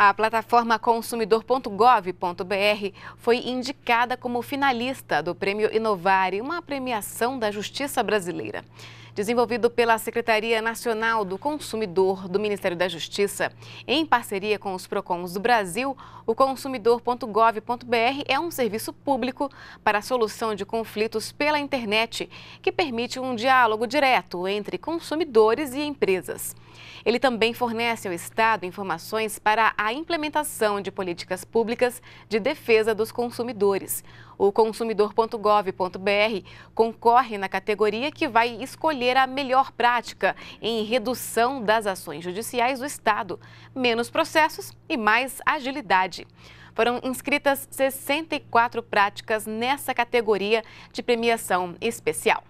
A plataforma consumidor.gov.br foi indicada como finalista do Prêmio Inovare, uma premiação da Justiça Brasileira desenvolvido pela Secretaria Nacional do Consumidor do Ministério da Justiça. Em parceria com os PROCONs do Brasil, o consumidor.gov.br é um serviço público para a solução de conflitos pela internet, que permite um diálogo direto entre consumidores e empresas. Ele também fornece ao Estado informações para a implementação de políticas públicas de defesa dos consumidores. O consumidor.gov.br concorre na categoria que vai escolher a melhor prática em redução das ações judiciais do Estado, menos processos e mais agilidade. Foram inscritas 64 práticas nessa categoria de premiação especial.